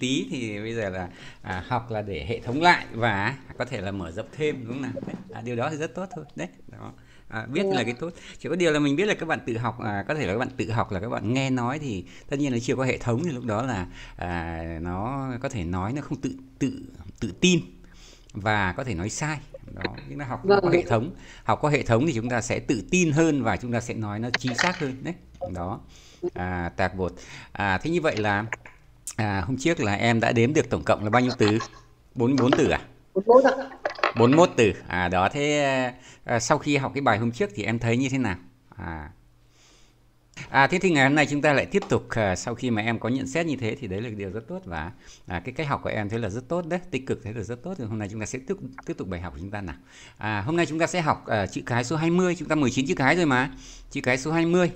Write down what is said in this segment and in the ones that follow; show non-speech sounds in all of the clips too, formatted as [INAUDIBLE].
tí thì bây giờ là à, học là để hệ thống lại và có thể là mở rộng thêm đúng không nào đấy. à, điều đó thì rất tốt thôi đấy đó à, biết yeah. Dạ. là cái tốt chỉ có điều là mình biết là các bạn tự học à, có thể là các bạn tự học là các bạn nghe nói thì tất nhiên là chưa có hệ thống thì lúc đó là à, nó có thể nói nó không tự tự tự tin và có thể nói sai đó nhưng mà học vâng. có hệ thống học có hệ thống thì chúng ta sẽ tự tin hơn và chúng ta sẽ nói nó chính xác hơn đấy đó à, tạc bột à, thế như vậy là À, hôm trước là em đã đếm được tổng cộng là bao nhiêu từ? 44 từ à? 41 ạ. 41 từ. À đó thế à, sau khi học cái bài hôm trước thì em thấy như thế nào? À. À thế thì ngày hôm nay chúng ta lại tiếp tục à, sau khi mà em có nhận xét như thế thì đấy là điều rất tốt và à, cái cách học của em thế là rất tốt đấy, tích cực thế là rất tốt thì Hôm nay chúng ta sẽ tiếp tiếp tục bài học của chúng ta nào. À hôm nay chúng ta sẽ học à, chữ cái số 20, chúng ta 19 chữ cái rồi mà. Chữ cái số 20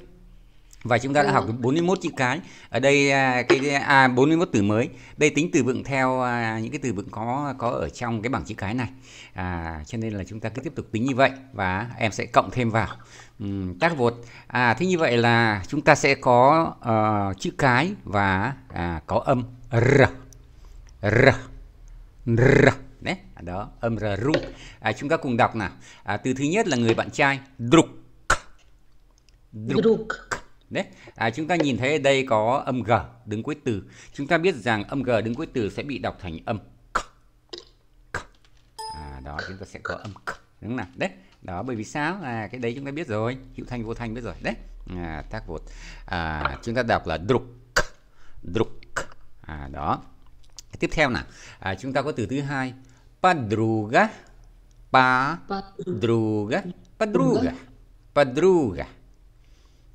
và chúng ta đã ừ. học 41 vâng. chữ cái ở đây à, cái à, 41 từ mới đây tính từ vựng theo à, những cái từ vựng có có ở trong cái bảng chữ cái này à, cho nên là chúng ta cứ tiếp tục tính như vậy và em sẽ cộng thêm vào uhm, tác vột à thế như vậy là chúng ta sẽ có uh, chữ cái và à, có âm r r r đấy đó âm r rung à, chúng ta cùng đọc nào à, từ thứ nhất là người bạn trai druk druk, druk Đấy, à, chúng ta nhìn thấy ở đây có âm g đứng cuối từ. Chúng ta biết rằng âm g đứng cuối từ sẽ bị đọc thành âm k. À, đó chúng ta sẽ có âm k đúng không nào? Đấy, đó bởi vì sao? À, cái đấy chúng ta biết rồi, hữu thanh vô thanh biết rồi. Đấy, à, tác vột. À, chúng ta đọc là druk, druk. À, đó. Tiếp theo nào, à, chúng ta có từ thứ hai, padruga, padruga, padruga. padruga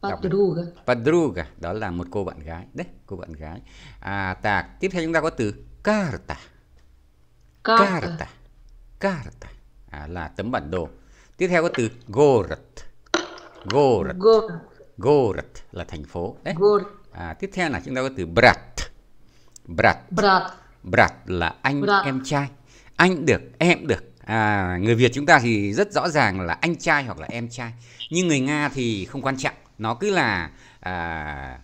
Padruga. Padruga, đó là một cô bạn gái. Đấy, cô bạn gái. À, tạc. Tiếp theo chúng ta có từ carta. Carta. Carta. À, là tấm bản đồ. Tiếp theo có từ gorat. Gorat. Gorat. là thành phố. Đấy. Gorat. À, tiếp theo là chúng ta có từ brat. Brat. Brat. Brat là anh brat. em trai. Anh được, em được. À, người Việt chúng ta thì rất rõ ràng là anh trai hoặc là em trai. Nhưng người Nga thì không quan trọng nó cứ là à,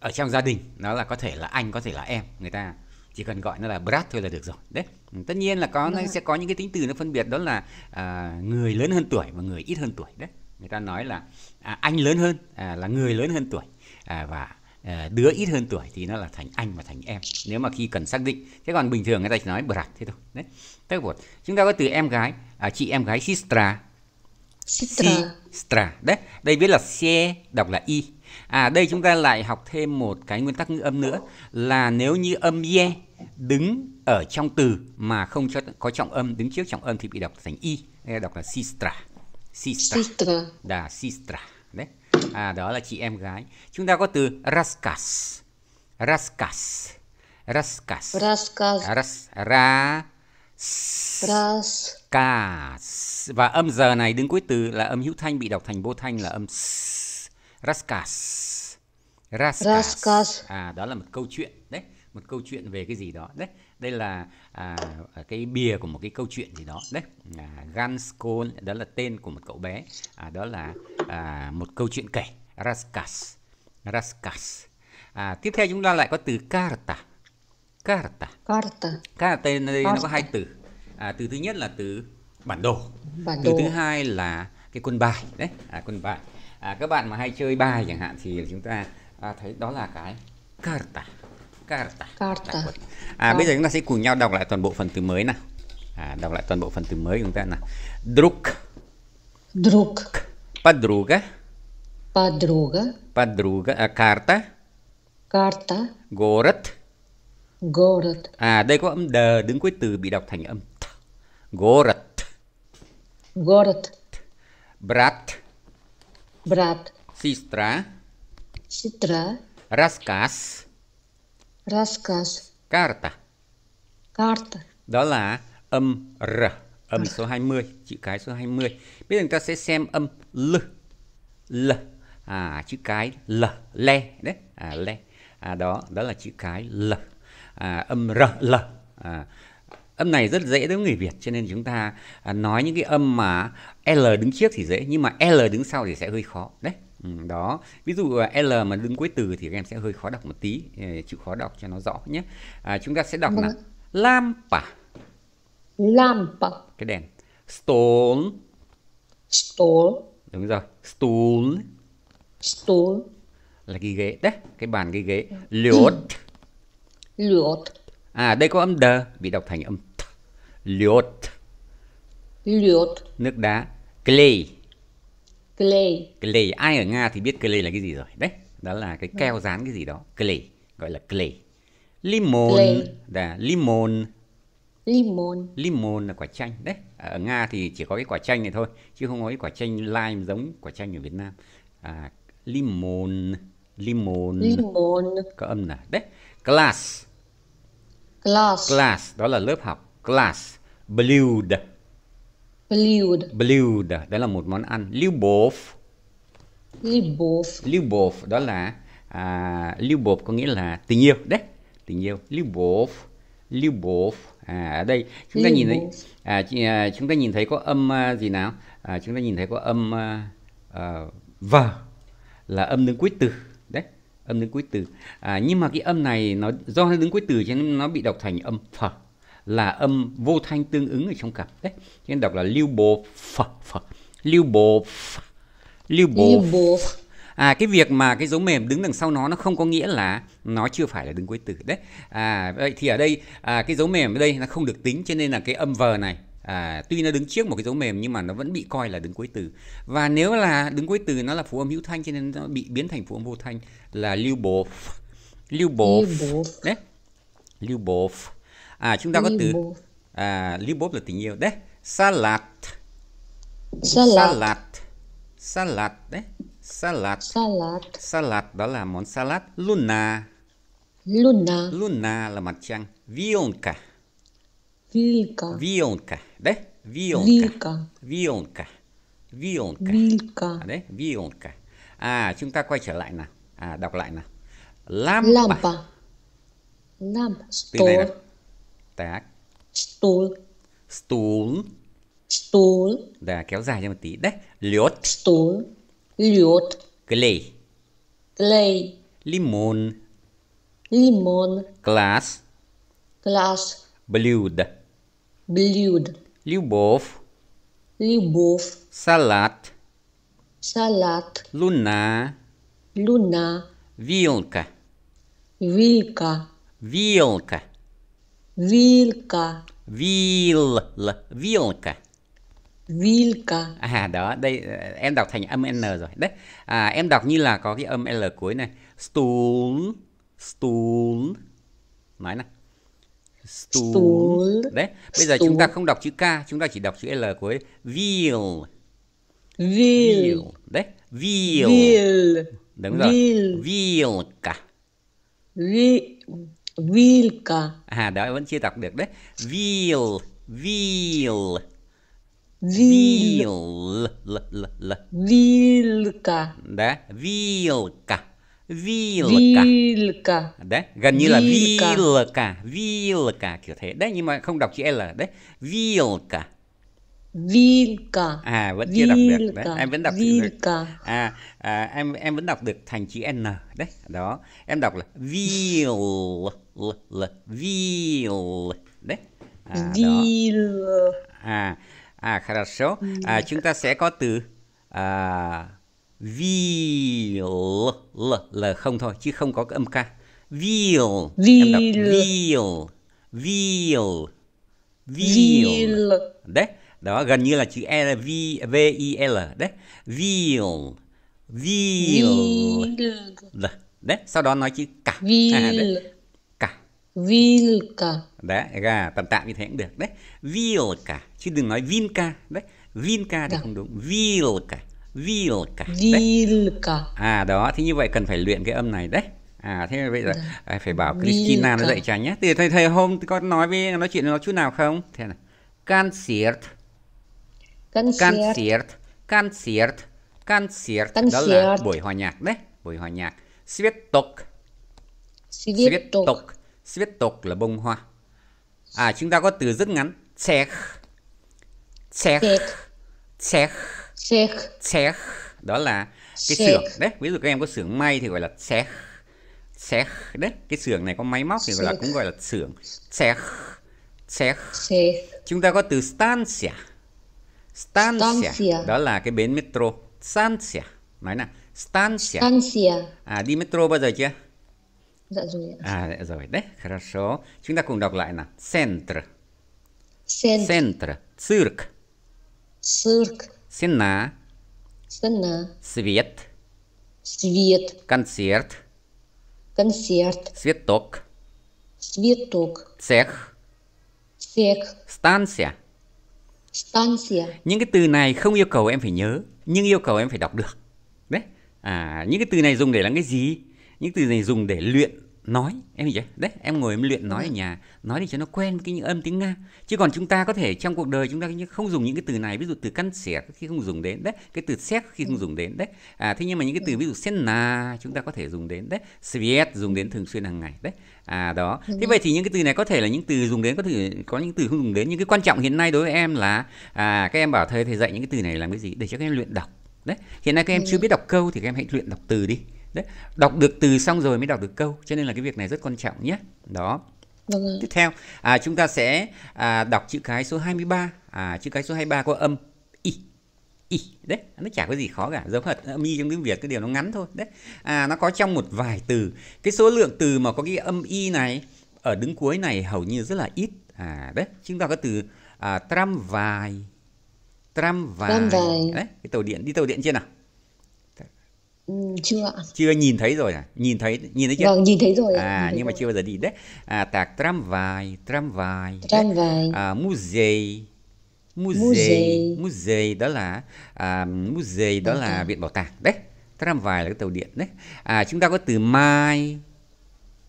ở trong gia đình nó là có thể là anh có thể là em người ta chỉ cần gọi nó là brat thôi là được rồi đấy tất nhiên là có nó vâng sẽ có những cái tính từ nó phân biệt đó là à, người lớn hơn tuổi và người ít hơn tuổi đấy người ta nói là à, anh lớn hơn à, là người lớn hơn tuổi à, và à, đứa ít hơn tuổi thì nó là thành anh và thành em nếu mà khi cần xác định thế còn bình thường người ta chỉ nói brat thế thôi đấy thế một chúng ta có từ em gái à, chị em gái sistra Sitra. Sitra. Đấy, đây viết là xe, đọc là y. À đây chúng ta lại học thêm một cái nguyên tắc ngữ âm nữa là nếu như âm ye đứng ở trong từ mà không cho có trọng âm đứng trước trọng âm thì bị đọc thành y, Đây đọc là sistra. Sistra. Sistra. Đà sistra. Đấy. À đó là chị em gái. Chúng ta có từ raskas. Raskas. Raskas. Raskas. Ras, ra Cas. Cả. Và âm giờ này đứng cuối từ là âm hữu thanh bị đọc thành vô thanh là âm s. Raskas. Raskas. Raskas. À, đó là một câu chuyện đấy một câu chuyện về cái gì đó đấy đây là à, cái bìa của một cái câu chuyện gì đó đấy à, Ganskon đó là tên của một cậu bé à, đó là à, một câu chuyện kể Raskas Raskas à, tiếp theo chúng ta lại có từ Karta Carta. Carta. Carta đây nó có hai từ. À, từ thứ nhất là từ bản đồ. Bản đồ. Từ thứ hai là cái quân bài đấy, à, quân bài. À, các bạn mà hay chơi bài chẳng hạn thì chúng ta à, thấy đó là cái carta. Carta. Carta. À, à bây giờ chúng ta sẽ cùng nhau đọc lại toàn bộ phần từ mới nào. À, đọc lại toàn bộ phần từ mới chúng ta nào. Druk. Druk. Подруга. Подруга. Подруга. А, carta, Карта. Город. Город. À, đây có âm đờ đứng cuối từ bị đọc thành âm th. Город. Город. Брат. Брат. Сестра. Сестра. Рассказ. Рассказ. Карта. Карта. Đó là âm R, âm số 20, chữ cái số 20. Bây giờ chúng ta sẽ xem âm L. L. À, chữ cái L, le đấy. À, le. À, đó, đó là chữ cái L à, âm r l à, âm này rất dễ đối với người Việt cho nên chúng ta à, nói những cái âm mà L đứng trước thì dễ nhưng mà L đứng sau thì sẽ hơi khó đấy ừ, đó ví dụ à, L mà đứng cuối từ thì các em sẽ hơi khó đọc một tí ờ, chịu khó đọc cho nó rõ nhé à, chúng ta sẽ đọc là vâng lampa lampa cái đèn stol stol đúng rồi stool stool là cái ghế đấy cái bàn cái ghế lột ừ. Lượt. À, đây có âm đờ bị đọc thành âm th. Lượt. Lượt. Nước đá. Clay. Clay. Clay. Ai ở Nga thì biết clay là cái gì rồi. Đấy, đó là cái keo vâng. dán cái gì đó. Clay. Gọi là clay. Limon. Clay. Đà, dạ, limon. Limon. Limon là quả chanh. Đấy, ở Nga thì chỉ có cái quả chanh này thôi. Chứ không có cái quả chanh lime giống quả chanh ở Việt Nam. À, limon. Limon. Limon. Có âm là. Đấy. Glass Class. Class, đó là lớp học. Class. Blued. Blued. Blued, đó là một món ăn. Любовь. Любовь. Любовь, đó là à, любовь có nghĩa là tình yêu. Đấy, tình yêu. Любовь. Любовь. À, ở đây chúng ta Liu nhìn thấy à, chị, à, chúng ta nhìn thấy có âm à, gì nào? À, chúng ta nhìn thấy có âm à, à, v là âm đứng cuối từ âm đứng cuối từ à, nhưng mà cái âm này nó do nó đứng cuối từ cho nên nó bị đọc thành âm phở là âm vô thanh tương ứng ở trong cặp đấy cho nên đọc là lưu bộ phở phở lưu bộ phở, lưu bộ phở. À, cái việc mà cái dấu mềm đứng đằng sau nó nó không có nghĩa là nó chưa phải là đứng cuối từ đấy à vậy thì ở đây à, cái dấu mềm ở đây nó không được tính cho nên là cái âm vờ này à, tuy nó đứng trước một cái dấu mềm nhưng mà nó vẫn bị coi là đứng cuối từ và nếu là đứng cuối từ nó là phụ âm hữu thanh cho nên nó bị biến thành phụ âm vô thanh là lưu lưu Lyubov đấy lưu Lyubov à chúng ta có từ à lưu Lyubov là tình yêu đấy salad salad salad salad đấy salad salad salad đó là món salad luna luna luna là mặt trăng vionka Vilka. Vionka. Đấy, Vionka. Vilka. Vionka. Vionka. Vilka. À, đấy, Vionka. À, chúng ta quay trở lại nào à đọc lại nào lampa lampa à? lampa từ này nè stool stool stool đã kéo dài cho một tí đấy liot stool liot clay clay limon limon glass glass blood blood любовь любовь салат салат луна luna Вилка. Вилка. Вилка. Вилка. Вил. Вилка. Vilka. À đó, đây ờ, em đọc thành âm n rồi. Đấy. À em đọc như là có cái âm l cuối này. Stool, stool. Nói nè Stool. stool. Đấy, bây giờ stool. chúng ta không đọc chữ k, chúng ta chỉ đọc chữ l cuối. wheel wheel Đấy. wheel Vil. Đúng rồi. Vil. Vilka. Vilka. À, đó vẫn chưa đọc được đấy. Vil. Vil. Vil. L, l, l. Vilka. Đấy. Vilka. Vilka. Vilka. Đấy. Gần như là Vilka. Vilka. Vilka. Kiểu thế. Đấy, nhưng mà không đọc chữ L. À? Đấy. Vilka. Vilka. À vẫn Vilka. chưa đọc được đấy. Em vẫn đọc Vilka. được. À, à em em vẫn đọc được thành chữ n đấy. Đó. Em đọc là vil l vil đấy. À, vil. À à хорошо. À chúng ta sẽ có từ à vil l l không thôi chứ không có cái âm ca. Vil. Vil. vil. Vil. Vil. Đấy đó gần như là chữ e v v i l đấy veal veal đấy sau đó nói chữ cả à, veal. À, cả veal cả đấy gà tạm tạm như thế cũng được đấy veal cả chứ đừng nói vin ca đấy vin ca thì dạ. không đúng veal cả veal cả veal cả à đó thì như vậy cần phải luyện cái âm này đấy À thế bây giờ dạ. à, phải bảo Christina nó dạy cho nhé. Thì thầy thầy hôm con nói với nói chuyện nó chút nào không? Thế này. Concert. Концерт. Концерт. Концерт. Đó là buổi hòa nhạc đấy. Buổi hòa nhạc. Светок. Светок. Светок là bông hoa. À chúng ta có từ rất ngắn. Czech. Czech. Czech. Czech. Czech. Đó là cái xưởng đấy. Ví dụ các em có xưởng may thì gọi là Czech. Czech đấy. Cái xưởng này có máy móc thì gọi là cũng gọi là xưởng. Czech. Czech. Chúng ta có từ stansia. Stancia. Stancia. Đó là cái bến metro. Stancia. Nói nào. Stancia. Stancia. À, đi metro bao giờ chưa? Dạ rồi. À, dạ rồi. Đấy, хорошо. Chúng ta cùng đọc lại nào. Centr. Centr. Centr. Цирк. Цирк. Сена. Сена. Свет. Свет. Концерт. Концерт. Цветок. Цветок. Цех. Цех. Станция. Stancia. Những cái từ này không yêu cầu em phải nhớ, nhưng yêu cầu em phải đọc được. Đấy. À, những cái từ này dùng để làm cái gì? Những từ này dùng để luyện nói em hiểu vậy đấy em ngồi em luyện nói ừ. ở vâng. nhà nói thì cho nó quen với cái những âm tiếng nga chứ còn chúng ta có thể trong cuộc đời chúng ta không dùng những cái từ này ví dụ từ căn xẻ khi không dùng đến đấy cái từ xét khi không vâng. dùng đến đấy à thế nhưng mà những cái từ vâng. ví dụ sen na chúng ta có thể dùng đến đấy sviet dùng đến thường xuyên hàng ngày đấy à đó thế vậy thì những cái từ này có thể là những từ dùng đến có thể có những từ không dùng đến nhưng cái quan trọng hiện nay đối với em là à các em bảo thầy thầy dạy những cái từ này làm cái gì để cho các em luyện đọc đấy hiện nay các em chưa biết đọc câu thì các em hãy luyện đọc từ đi đấy đọc được từ xong rồi mới đọc được câu cho nên là cái việc này rất quan trọng nhé đó vâng Tiếp theo, à, chúng ta sẽ à, đọc chữ cái số 23. À, chữ cái số 23 có âm i. I đấy, nó chả có gì khó cả, giống hệt âm i trong tiếng Việt cái điều nó ngắn thôi. Đấy. À nó có trong một vài từ. Cái số lượng từ mà có cái âm i này ở đứng cuối này hầu như rất là ít. À đấy, chúng ta có từ à, tram vài tram vài. Đấy, cái tàu điện đi tàu điện chưa nào? Ừ, chưa ạ. Chưa nhìn thấy rồi à? Nhìn thấy nhìn thấy chưa? Vâng, nhìn thấy rồi. À, thấy nhưng rồi. mà chưa bao giờ đi đấy. À, так трамвай, трамвай. Tramvай. À, muzey. Muzey, muzey đó là à, muzey đó là vâng. viện bảo tàng đấy. Tramvai là cái tàu điện đấy. À, chúng ta có từ mai.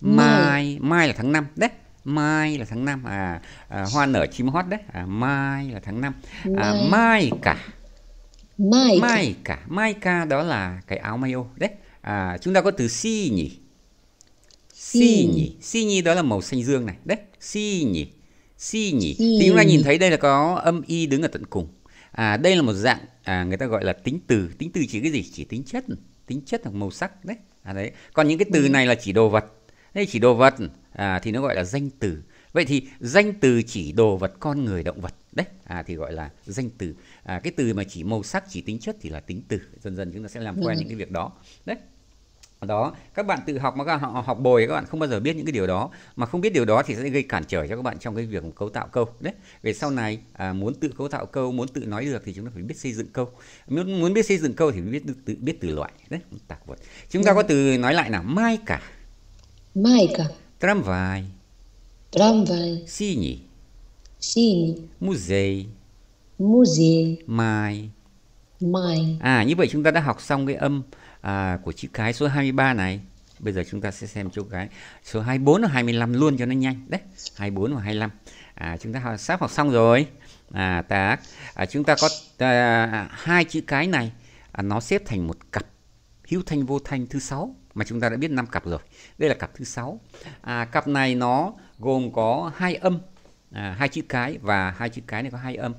Mai, mai, mai là tháng 5 đấy mai là tháng 5 à, à hoa nở chim hót đấy à, mai là tháng 5 à, mai. mai cả Mai Mai cả Mai ca đó là cái áo mayo đấy à, chúng ta có từ si nhỉ si, si nhỉ si nhỉ đó là màu xanh dương này đấy si nhỉ si nhỉ si. thì chúng ta nhìn thấy đây là có âm y đứng ở tận cùng à, đây là một dạng à, người ta gọi là tính từ tính từ chỉ cái gì chỉ tính chất tính chất hoặc màu sắc đấy à, đấy còn những cái từ vâng. này là chỉ đồ vật đây chỉ đồ vật à, thì nó gọi là danh từ vậy thì danh từ chỉ đồ vật con người động vật đấy à, thì gọi là danh từ à, cái từ mà chỉ màu sắc chỉ tính chất thì là tính từ dần dần chúng ta sẽ làm quen ừ. những cái việc đó đấy đó các bạn tự học mà các bạn học bồi các bạn không bao giờ biết những cái điều đó mà không biết điều đó thì sẽ gây cản trở cho các bạn trong cái việc cấu tạo câu đấy về sau này à, muốn tự cấu tạo câu muốn tự nói được thì chúng ta phải biết xây dựng câu muốn muốn biết xây dựng câu thì biết tự biết từ loại đấy tạc vật chúng ta vâng. có từ nói lại là mai cả mai cả tram tram vai vai tramvai sini Cine. Musei. Musei. Mai. Mai. À như vậy chúng ta đã học xong cái âm à, của chữ cái số 23 này. Bây giờ chúng ta sẽ xem chữ cái số 24 và 25 luôn cho nó nhanh. Đấy, 24 và 25. À chúng ta học, sắp học xong rồi. À ta À, chúng ta có à, hai chữ cái này à, nó xếp thành một cặp hữu thanh vô thanh thứ sáu mà chúng ta đã biết năm cặp rồi. Đây là cặp thứ sáu. À, cặp này nó gồm có hai âm à, hai chữ cái và hai chữ cái này có hai âm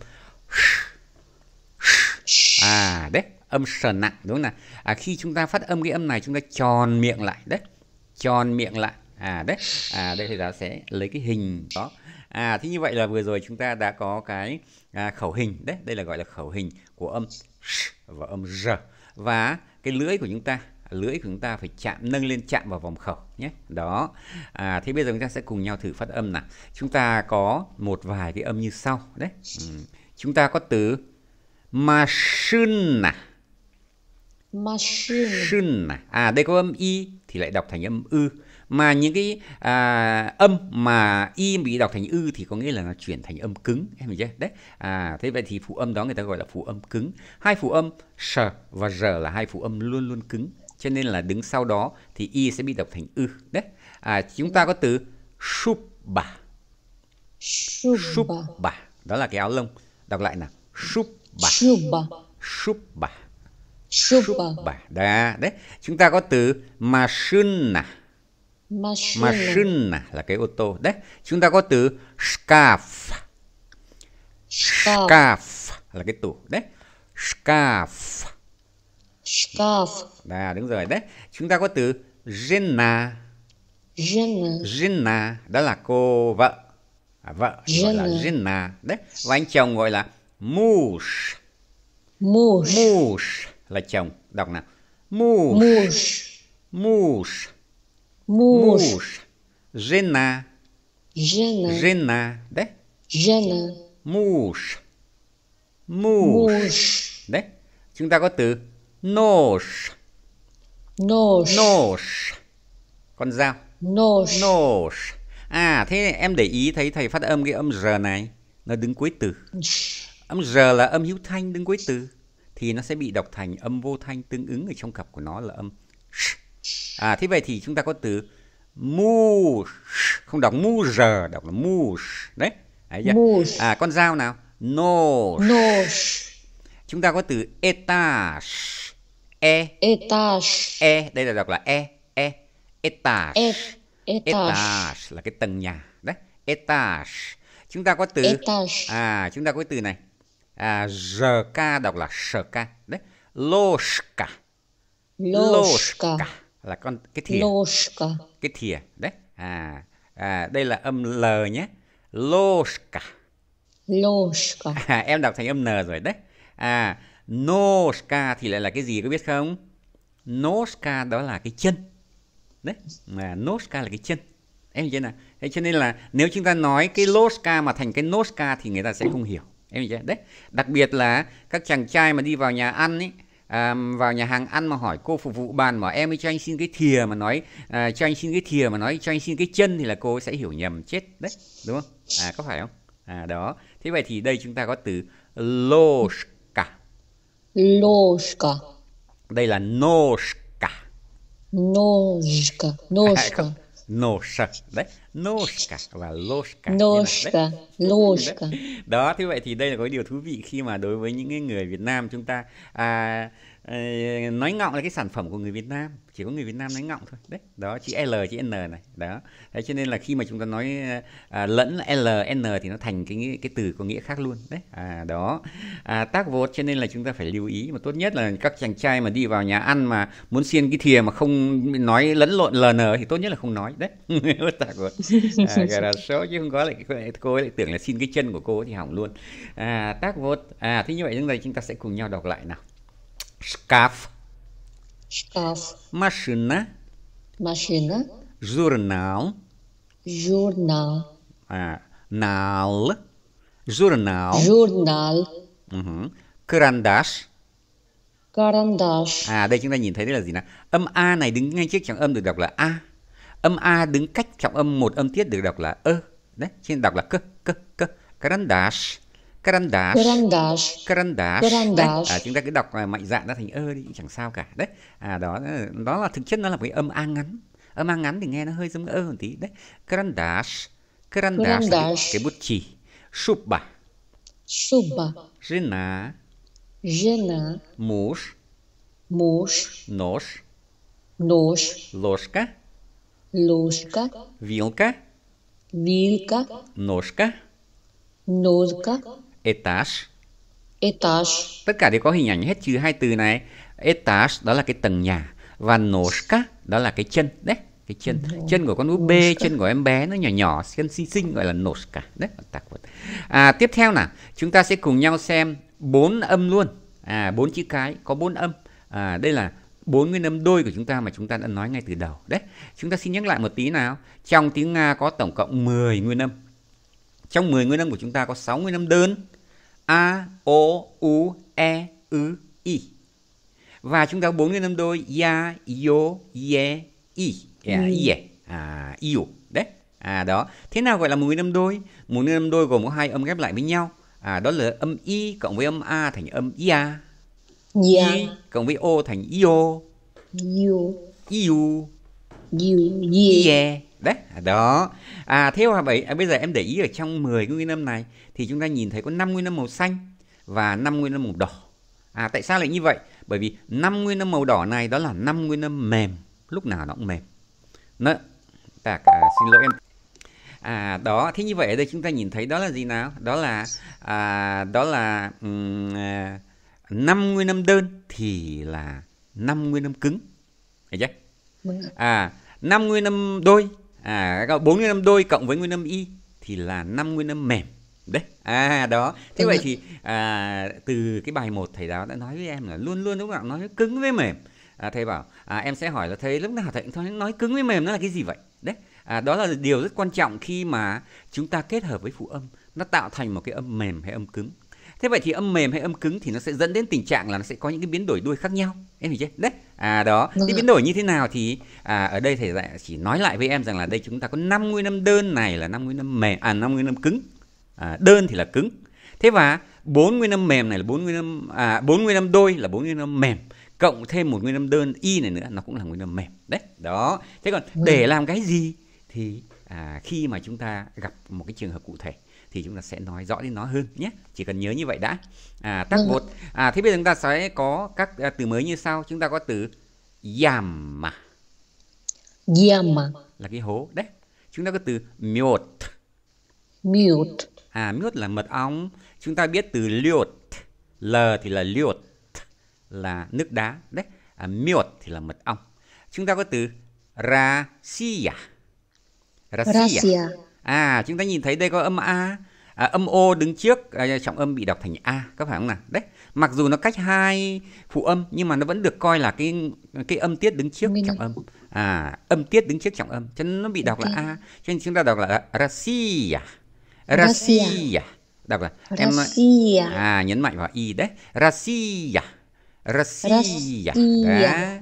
à đấy âm sờ nặng đúng không nào à, khi chúng ta phát âm cái âm này chúng ta tròn miệng lại đấy tròn miệng lại à đấy à đây thì giáo sẽ lấy cái hình đó à thế như vậy là vừa rồi chúng ta đã có cái à, khẩu hình đấy đây là gọi là khẩu hình của âm sh và âm r và cái lưỡi của chúng ta lưỡi của chúng ta phải chạm nâng lên chạm vào vòng khẩu nhé đó à, thế bây giờ chúng ta sẽ cùng nhau thử phát âm nào chúng ta có một vài cái âm như sau đấy ừ. chúng ta có từ machine machine à đây có âm y thì lại đọc thành âm ư mà những cái à, âm mà y bị đọc thành ư thì có nghĩa là nó chuyển thành âm cứng em hiểu chưa đấy à thế vậy thì phụ âm đó người ta gọi là phụ âm cứng hai phụ âm s và r là hai phụ âm luôn luôn cứng cho nên là đứng sau đó thì y sẽ bị đọc thành ư đấy à, chúng ta có từ shubba shubba đó là cái áo lông đọc lại nào shubba shubba shubba shubba đấy đấy chúng ta có từ machine machine là cái ô tô đấy chúng ta có từ scarf scarf là cái tủ đấy scarf Scarf. À, đúng rồi đấy. Chúng ta có từ Jenna. Jenna. Jenna. Đó là cô vợ. À, vợ Jenna. gọi là Jenna. Đấy. Và anh chồng gọi là Mush. Mush. Mush là chồng. Đọc nào. Mush. Mush. Mush. Mush. Jenna. Jenna. Jenna. Đấy. Jenna. Mush. Mush. Mush. Đấy. Chúng ta có từ Nож. Nож. Nож. Con dao. Nож. Nож. À thế em để ý thấy thầy phát âm cái âm r này nó đứng cuối từ. Âm r là âm hữu thanh đứng cuối từ thì nó sẽ bị đọc thành âm vô thanh tương ứng ở trong cặp của nó là âm sh. À thế vậy thì chúng ta có từ mu không đọc mu r đọc là mu đấy. đấy chưa? À con dao nào? No. No. Chúng ta có từ etage E. Etage. E, đây là đọc là E. E. Etage. E, etage. Etage là cái tầng nhà. Đấy, etage. Chúng ta có từ etage. à chúng ta có từ này. À rk đọc là sk. Đấy, loshka. Loshka là con cái thìa. Loshka. Cái thìa. Đấy. À, à đây là âm l nhé. Loshka. Loshka. [LAUGHS] À, em đọc thành âm n rồi đấy. À Noska thì lại là cái gì có biết không? Noska đó là cái chân. Đấy, mà Noska là cái chân. Em hiểu nào? Thế cho nên là nếu chúng ta nói cái Loska mà thành cái Noska thì người ta sẽ không hiểu. Em hiểu chưa? Đấy, đặc biệt là các chàng trai mà đi vào nhà ăn ấy, à, vào nhà hàng ăn mà hỏi cô phục vụ bàn mà em ấy cho anh xin cái thìa mà nói à, cho anh xin cái thìa mà nói cho anh xin cái chân thì là cô sẽ hiểu nhầm chết đấy đúng không à có phải không à đó thế vậy thì đây chúng ta có từ losk Ложка. Đây là nожка. Ножка. Ножка. Nosa. Đấy, noska và loska. Noska, loska. Đó, thế vậy thì đây là có điều thú vị khi mà đối với những người Việt Nam chúng ta à, nói ngọng là cái sản phẩm của người Việt Nam chỉ có người Việt Nam nói ngọng thôi đấy đó chữ L chữ N này đó thế cho nên là khi mà chúng ta nói à, lẫn L N thì nó thành cái cái từ có nghĩa khác luôn đấy à đó à, tác vột cho nên là chúng ta phải lưu ý mà tốt nhất là các chàng trai mà đi vào nhà ăn mà muốn xiên cái thìa mà không nói lẫn lộn L N thì tốt nhất là không nói đấy [LAUGHS] tác vột à, là số chứ không có lại cô ấy lại tưởng là xin cái chân của cô thì hỏng luôn à, tác vột à thế như vậy chúng ta chúng ta sẽ cùng nhau đọc lại nào Шкаф. Шкаф. Машина. Машина. Журнал. Журнал. А, нал. Журнал. Журнал. Угу. Карандаш. Карандаш. À đây chúng ta nhìn thấy đây là gì nè? Âm A này đứng ngay trước trọng âm được đọc là A. Âm A đứng cách trọng âm một âm tiết được đọc là ơ. Đấy, trên đọc là cơ, cơ, cơ. Karandash. Carandás. Carandás. Carandás. Carandás. Đấy, à, chúng ta cứ đọc à, mạnh dạn ra thành ơ đi cũng chẳng sao cả. Đấy. À đó đó là thực chất nó là một cái âm a ngắn. Âm a ngắn thì nghe nó hơi giống ơ một tí. Đấy. Carandás. Carandás. Cái, cái bút chì. Suba. Suba. jena jena mush mush nosh nosh Ложка. Ложка. Вилка. Вилка. Ножка. Ножка etage. Etage. Tất cả đều có hình ảnh hết trừ hai từ này. Etage đó là cái tầng nhà và noshka đó là cái chân đấy cái chân Nổ. chân của con úp bê chân của em bé nó nhỏ nhỏ chân xinh xinh gọi là noshka đấy tạc vật à, tiếp theo nào chúng ta sẽ cùng nhau xem bốn âm luôn à bốn chữ cái có bốn âm à, đây là bốn nguyên âm đôi của chúng ta mà chúng ta đã nói ngay từ đầu đấy chúng ta xin nhắc lại một tí nào trong tiếng nga có tổng cộng 10 nguyên âm trong 10 nguyên âm của chúng ta có 6 nguyên âm đơn A, O, U, E, Ư, I. Và chúng ta có 4 nguyên âm đôi Ya, Yo, Ye, I. Yeah, dạ, yeah. À, Yêu. Đấy. À đó. Thế nào gọi là một nguyên âm đôi? Một nguyên âm đôi gồm có hai âm ghép lại với nhau. À đó là âm I cộng với âm A thành âm Ya. Yeah. Dạ. I cộng với O thành Yo. Yo. Yêu. Yêu. Yeah. yeah đấy đó à thế hòa bảy à, bây giờ em để ý ở trong 10 nguyên âm này thì chúng ta nhìn thấy có 5 nguyên âm màu xanh và 5 nguyên âm màu đỏ à tại sao lại như vậy bởi vì 5 nguyên âm màu đỏ này đó là 5 nguyên âm mềm lúc nào nó cũng mềm nó tạc à, xin lỗi em à đó thế như vậy ở đây chúng ta nhìn thấy đó là gì nào đó là à, đó là um, nguyên âm đơn thì là 5 nguyên âm cứng Thấy chưa? À, năm nguyên âm đôi à các bốn nguyên âm đôi cộng với nguyên âm y thì là năm nguyên âm mềm đấy à đó thế vậy thì à, từ cái bài một thầy giáo đã nói với em là luôn luôn lúc nào nói cứng với mềm à, thầy bảo à, em sẽ hỏi là thầy lúc nào thầy nói, nói cứng với mềm nó là cái gì vậy đấy à, đó là điều rất quan trọng khi mà chúng ta kết hợp với phụ âm nó tạo thành một cái âm mềm hay âm cứng thế vậy thì âm mềm hay âm cứng thì nó sẽ dẫn đến tình trạng là nó sẽ có những cái biến đổi đuôi khác nhau em hiểu chưa đấy à đó ừ. Vâng cái biến đổi như thế nào thì à, ở đây thầy dạy chỉ nói lại với em rằng là đây chúng ta có 5 nguyên âm đơn này là 5 nguyên âm mềm à 5 nguyên âm cứng à, đơn thì là cứng thế và bốn nguyên âm mềm này là bốn nguyên âm à bốn nguyên âm đôi là bốn nguyên âm mềm cộng thêm một nguyên âm đơn y này nữa nó cũng là nguyên âm mềm đấy đó thế còn để vâng. làm cái gì thì à, khi mà chúng ta gặp một cái trường hợp cụ thể thì chúng ta sẽ nói rõ đến nó hơn nhé chỉ cần nhớ như vậy đã à, tác một vâng à, thế bây giờ chúng ta sẽ có các à, từ mới như sau chúng ta có từ giảm mà giảm mà là cái hố đấy chúng ta có từ miot miot à miot là mật ong chúng ta biết từ liot l thì là liot là nước đá đấy à, miot thì là mật ong chúng ta có từ rasia à. rasia, à. rasia à chúng ta nhìn thấy đây có âm a à, âm o đứng trước à, trọng âm bị đọc thành a có phải không nào đấy mặc dù nó cách hai phụ âm nhưng mà nó vẫn được coi là cái cái âm tiết đứng trước trọng âm à âm tiết đứng trước trọng âm cho nên nó bị đọc okay. là a cho nên chúng ta đọc là Russia Russia đọc là em à nhấn mạnh vào i đấy Russia Russia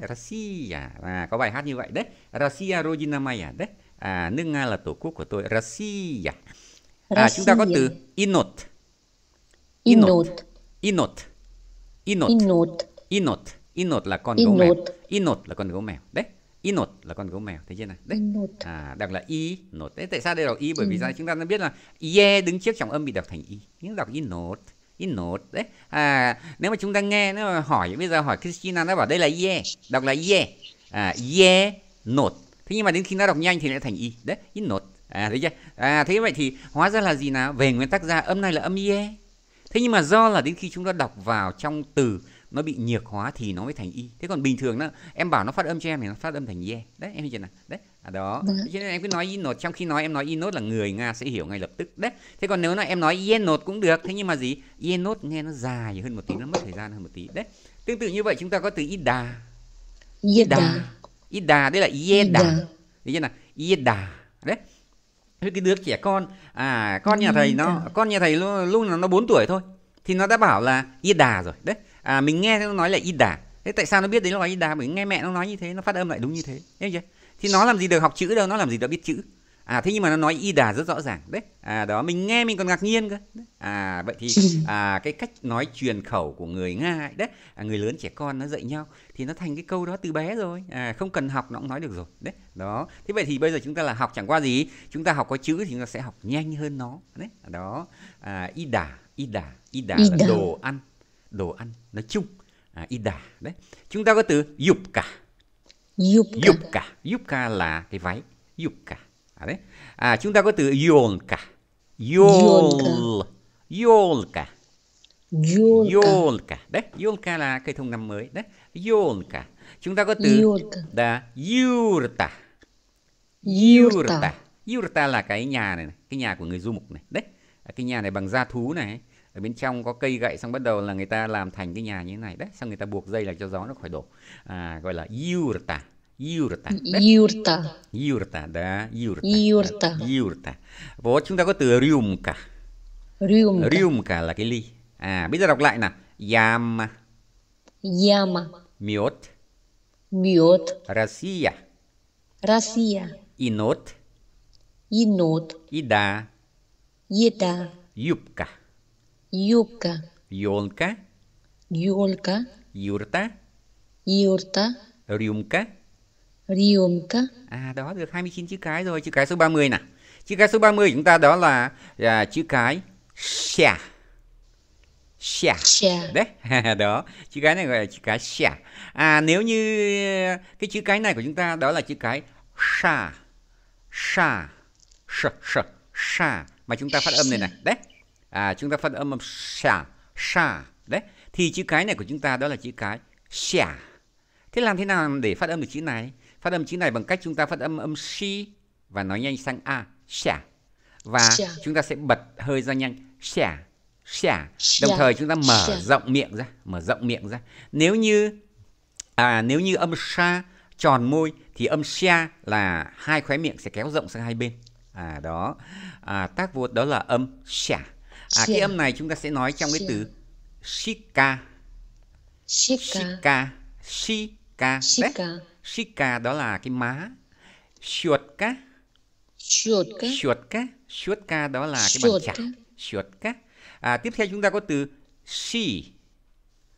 Russia, Đó, à, có bài hát như vậy đấy Russia rojinamaya đấy à, nước nga là tổ quốc của tôi Russia à, chúng ta có từ inot inot inot inot inot inot inot là con gấu mèo inot là con gấu mèo đấy inot là con gấu mèo thấy chưa nào đấy à đọc là inot đấy tại sao đây đọc i bởi vì ừ. sao chúng ta đã biết là ye đứng trước trọng âm bị đọc thành i nhưng đọc inot inot đấy à nếu mà chúng ta nghe nếu mà hỏi bây giờ hỏi Christina nó bảo đây là ye đọc là ye à ye nột thế nhưng mà đến khi nó đọc nhanh thì lại thành y đấy in nốt à thấy chưa à thế vậy thì hóa ra là gì nào về nguyên tắc ra âm này là âm ye thế nhưng mà do là đến khi chúng ta đọc vào trong từ nó bị nhược hóa thì nó mới thành y thế còn bình thường nó em bảo nó phát âm cho em thì nó phát âm thành ye đấy em hiểu chưa nào đấy à, đó ừ. cho nên em cứ nói y nốt trong khi nói em nói y nốt là người nga sẽ hiểu ngay lập tức đấy thế còn nếu là em nói ye nốt cũng được thế nhưng mà gì ye nốt nghe nó dài hơn một tí nó mất thời gian hơn một tí đấy tương tự như vậy chúng ta có từ y đà y đà ida đấy là yeda đấy là yeda đấy thế cái đứa trẻ con à con nhà thầy nó con nhà thầy luôn luôn là nó 4 tuổi thôi thì nó đã bảo là ida rồi đấy à mình nghe nó nói là ida thế tại sao nó biết đấy là ida bởi nghe mẹ nó nói như thế nó phát âm lại đúng như thế hiểu chưa thì nó làm gì được học chữ đâu nó làm gì được biết chữ à thế nhưng mà nó nói y đà rất rõ ràng đấy à đó mình nghe mình còn ngạc nhiên cơ à vậy thì [LAUGHS] à cái cách nói truyền khẩu của người nga ấy, đấy à, người lớn trẻ con nó dạy nhau thì nó thành cái câu đó từ bé rồi à không cần học nó cũng nói được rồi đấy đó thế vậy thì bây giờ chúng ta là học chẳng qua gì chúng ta học có chữ thì chúng ta sẽ học nhanh hơn nó đấy đó à, y đà y đà y đà là đồ ăn đồ ăn nói chung à, y đà đấy chúng ta có từ dục cả dục cả dục cả là cái váy dục cả À, đấy. À, chúng ta có từ yolka. Yol. Yolka. Yolka. Đấy, yolka là cây thông năm mới. Đấy, yolka. Chúng ta có từ là yurta. Yurta. Yurta là cái nhà này, này, cái nhà của người du mục này. Đấy, à, cái nhà này bằng da thú này. Ở bên trong có cây gậy xong bắt đầu là người ta làm thành cái nhà như thế này. Đấy, xong người ta buộc dây là cho gió nó khỏi đổ. À, gọi là yurta. Юрта. Юрта. Юрта, да, юрта. Юрта. Юрта. Вот chúng ta có từ рюмка. Рюмка. Рюмка là cái ly. À, bây giờ đọc lại nào. Яма. Яма. Мед. Мед. Россия. Россия. Инот. инот Еда. Еда. Юбка. Юбка. Ёлка. Ёлка. Юрта. Юрта. Рюмка. Riumka. À đó được 29 chữ cái rồi, chữ cái số 30 nè. Chữ cái số 30 chúng ta đó là à, chữ cái xà. Xà. Đấy, [LAUGHS] đó. Chữ cái này gọi là chữ cái xà. À nếu như cái chữ cái này của chúng ta đó là chữ cái sa. Sa. Sa sa sa mà chúng ta phát âm này này. Đấy. À chúng ta phát âm âm sa sa. Đấy. Thì chữ cái này của chúng ta đó là chữ cái xà. Thế làm thế nào để phát âm được chữ này? Phát âm chữ này bằng cách chúng ta phát âm âm si và nói nhanh sang a, xả. Và xả. chúng ta sẽ bật hơi ra nhanh, xả, xả. Đồng thời chúng ta mở xả. rộng miệng ra, mở rộng miệng ra. Nếu như à nếu như âm sa tròn môi thì âm xia là hai khóe miệng sẽ kéo rộng sang hai bên. À đó. À, tác vuốt đó là âm xả. À, cái âm này chúng ta sẽ nói trong cái từ shika. Shika. Shika. Shika. Đấy. Shika đó là cái má. Shuotka. Shuotka. Shuotka. Shuotka đó là cái bàn chải. Shuotka. À, tiếp theo chúng ta có từ shi.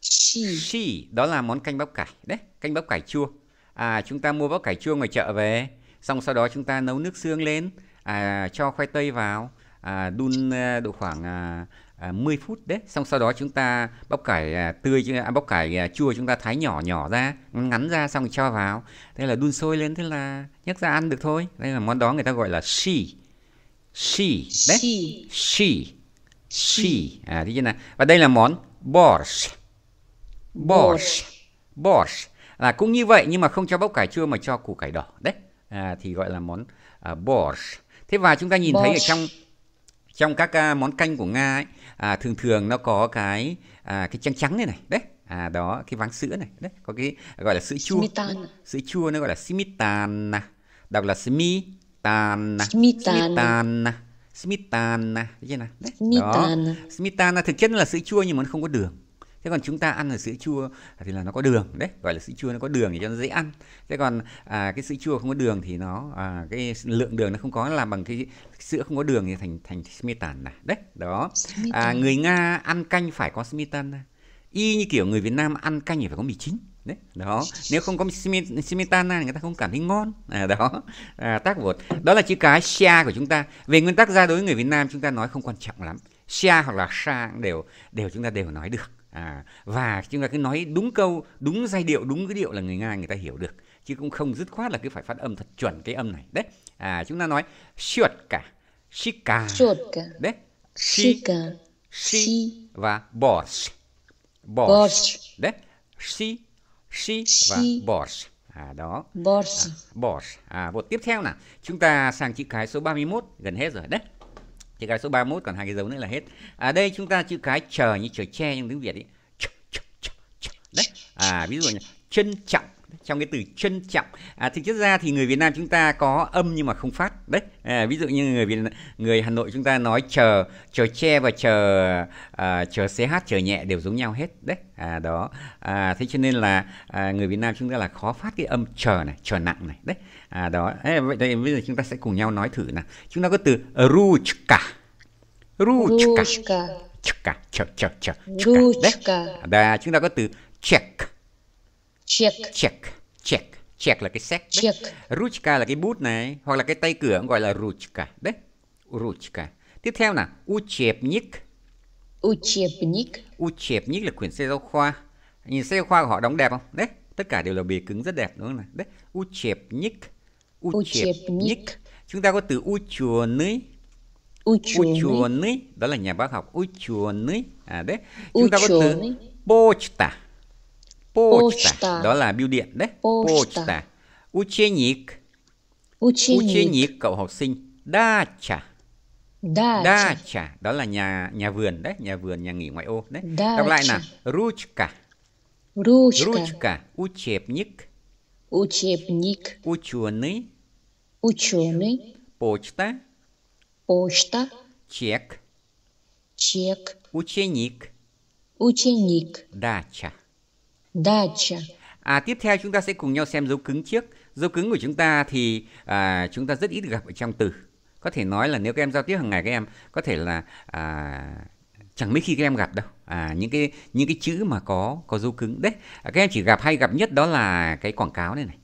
Shi. Shi đó là món canh bắp cải đấy, canh bắp cải chua. À, chúng ta mua bắp cải chua ngoài chợ về, xong sau đó chúng ta nấu nước xương lên, à, cho khoai tây vào, à, đun à, độ khoảng à, à, 10 phút đấy xong sau đó chúng ta bóc cải à, tươi à, bóc cải à, chua chúng ta thái nhỏ nhỏ ra ngắn ra xong cho vào thế là đun sôi lên thế là nhấc ra ăn được thôi đây là món đó người ta gọi là xì xì đấy xì xì à thế nào và đây là món borsch borsch borsch là cũng như vậy nhưng mà không cho bóc cải chua mà cho củ cải đỏ đấy à, thì gọi là món à, borsch thế và chúng ta nhìn borsch. thấy ở trong trong các à, món canh của nga ấy à, thường thường nó có cái à, cái trắng trắng này này đấy à đó cái váng sữa này đấy có cái gọi là sữa chua Simitan. sữa chua nó gọi là smitana đọc là smitana smitana smitana thế nào đấy smitana. đó smitana thực chất là sữa chua nhưng mà nó không có đường thế còn chúng ta ăn là sữa chua thì là nó có đường đấy gọi là sữa chua nó có đường để cho nó dễ ăn thế còn à, cái sữa chua không có đường thì nó à, cái lượng đường nó không có làm bằng cái sữa không có đường thì thành thành smetan này đấy đó à, người nga ăn canh phải có smetan y như kiểu người việt nam ăn canh thì phải có mì chính đấy đó nếu không có smetana người ta không cảm thấy ngon à, đó à, tác bột đó là chữ cái xa của chúng ta về nguyên tắc ra đối với người Việt Nam chúng ta nói không quan trọng lắm xa hoặc là xa đều đều chúng ta đều nói được à, và chúng ta cứ nói đúng câu đúng giai điệu đúng cái điệu là người nga người ta hiểu được chứ cũng không dứt khoát là cứ phải phát âm thật chuẩn cái âm này đấy à chúng ta nói sượt cả shika đấy shika shi và boss boss đấy shi shi và boss à đó boss à, boss à bộ tiếp theo là chúng ta sang chữ cái số 31 gần hết rồi đấy chữ cái số 31 còn hai cái dấu nữa là hết ở à đây chúng ta chữ cái chờ như chờ tre trong tiếng việt ấy đấy à ví dụ như trân trọng trong cái từ trân trọng à, thì chất ra thì người Việt Nam chúng ta có âm nhưng mà không phát đấy à, ví dụ như người Việt người Hà Nội chúng ta nói chờ chờ che và chờ à, chờ ch chờ nhẹ đều giống nhau hết đấy à, đó à, thế cho nên là à, người Việt Nam chúng ta là khó phát cái âm chờ này chờ nặng này đấy à, đó à, vậy đây bây giờ chúng ta sẽ cùng nhau nói thử nào chúng ta có từ ruchka ruchka chka chờ chờ chờ đấy à, chúng ta có từ check Check. Check. Check. Check là cái xét Check. Ruchka là cái bút này. Hoặc là cái tay cửa gọi là ruchka. Đấy. Ruchka. Tiếp theo là Uchepnik. Uchepnik. Uchepnik là quyển sách giáo khoa. Nhìn sách giáo khoa của họ đóng đẹp không? Đấy. Tất cả đều là bìa cứng rất đẹp đúng không nào? Đấy. Uchepnik. Uchepnik. Chúng ta có từ Uchuonik. Ученый. Đó là nhà bác học. Ученый. À, đấy. Chúng ta có từ почта. Почта. Đó là bưu điện đấy. Почта. Ученик. Ученик. Ученик, cậu học sinh. Дача. Дача. Дача. Đó là nhà nhà vườn đấy, nhà vườn, nhà nghỉ ngoại ô đấy. Дача. Đọc lại nào. Ручка. Ручка. Ручка. Учебник. Учебник. Ученый. Ученый. Почта. Почта. Чек. Чек. Ученик. Ученик. Дача. Dacia. À, tiếp theo chúng ta sẽ cùng nhau xem dấu cứng trước. Dấu cứng của chúng ta thì à, chúng ta rất ít gặp ở trong từ. Có thể nói là nếu các em giao tiếp hàng ngày các em có thể là à, chẳng mấy khi các em gặp đâu à, những cái những cái chữ mà có có dấu cứng đấy à, các em chỉ gặp hay gặp nhất đó là cái quảng cáo này này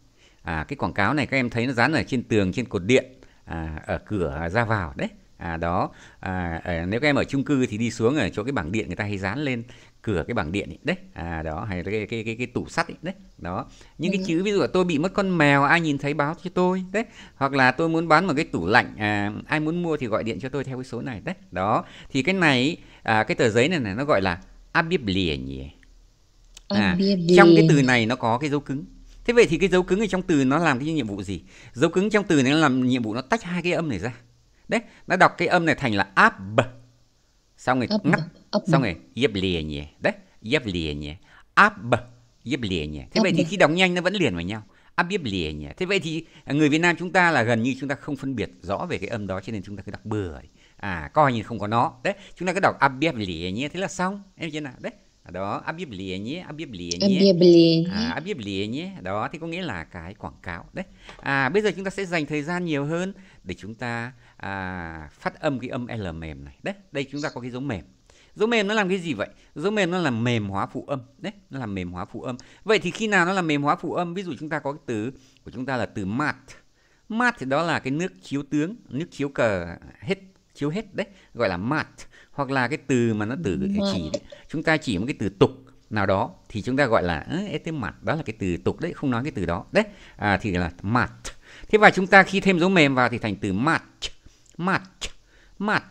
à, cái quảng cáo này các em thấy nó dán ở trên tường trên cột điện à, ở cửa ra vào đấy à, đó à, à nếu các em ở chung cư thì đi xuống ở chỗ cái bảng điện người ta hay dán lên cửa cái bảng điện ấy. đấy à đó hay là cái cái cái, cái tủ sắt ấy. đấy đó những cái ừ. chữ ví dụ là tôi bị mất con mèo ai nhìn thấy báo cho tôi đấy hoặc là tôi muốn bán một cái tủ lạnh à, ai muốn mua thì gọi điện cho tôi theo cái số này đấy đó thì cái này à, cái tờ giấy này này nó gọi là abiblienie à, trong cái từ này nó có cái dấu cứng thế vậy thì cái dấu cứng ở trong từ nó làm cái nhiệm vụ gì dấu cứng trong từ này nó làm nhiệm vụ nó tách hai cái âm này ra đấy nó đọc cái âm này thành là ab xong rồi ngắt Xong rồi, явление, да? Явление. Об явление. Thế vậy thì khi đọc nhanh nó vẫn liền với nhau. Объявление. Thế vậy thì người Việt Nam chúng ta là gần như chúng ta không phân biệt rõ về cái âm đó cho nên chúng ta cứ đọc bừa. À coi như không có nó. Đấy, chúng ta cứ đọc объявление thế là xong. Em chưa nào? Đấy. À, đó, объявление, объявление. Объявление. À, объявление. Đó thì có nghĩa là cái quảng cáo. Đấy. À bây giờ chúng ta sẽ dành thời gian nhiều hơn để chúng ta à, phát âm cái âm L mềm này. Đấy, đây chúng ta có cái giống mềm dấu mềm nó làm cái gì vậy dấu mềm nó làm mềm hóa phụ âm đấy nó làm mềm hóa phụ âm vậy thì khi nào nó làm mềm hóa phụ âm ví dụ chúng ta có cái từ của chúng ta là từ mat mat thì đó là cái nước chiếu tướng nước chiếu cờ hết chiếu hết đấy gọi là mat hoặc là cái từ mà nó từ chỉ chúng ta chỉ một cái từ tục nào đó thì chúng ta gọi là ấy, cái mặt đó là cái từ tục đấy không nói cái từ đó đấy à, thì là mat thế và chúng ta khi thêm dấu mềm vào thì thành từ mat mat mat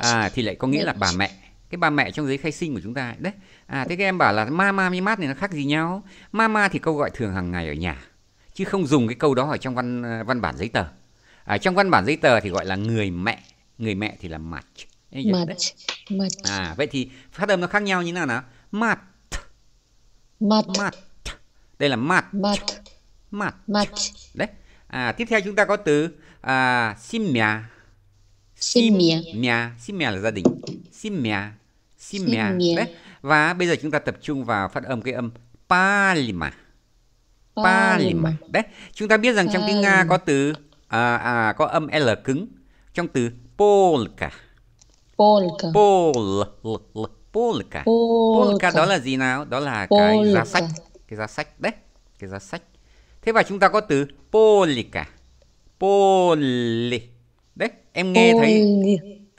à, thì lại có nghĩa là bà mẹ cái bà mẹ trong giấy khai sinh của chúng ta đấy à thế các em bảo là mama với mát này nó khác gì nhau mama thì câu gọi thường hàng ngày ở nhà chứ không dùng cái câu đó ở trong văn ờ, văn bản giấy tờ à, trong văn bản giấy tờ thì gọi là người mẹ người mẹ thì là mặt mặt à vậy thì phát âm nó khác nhau như thế nào nào mặt mặt mặt đây là mặt mặt mặt mặt đấy à tiếp theo chúng ta có từ à sim mia sim mia sim mia là gia đình sim mia Simia. Đấy. Và bây giờ chúng ta tập trung vào phát âm cái âm palima. Palima. Đấy, chúng ta biết rằng trong tiếng Nga có từ à, à có âm L cứng trong từ polka. Polka. polka. polka. Polka đó là gì nào? Đó là polka. cái giá sách, cái giá sách đấy, cái giá sách. Thế và chúng ta có từ polika. Poli. Đấy, em nghe thấy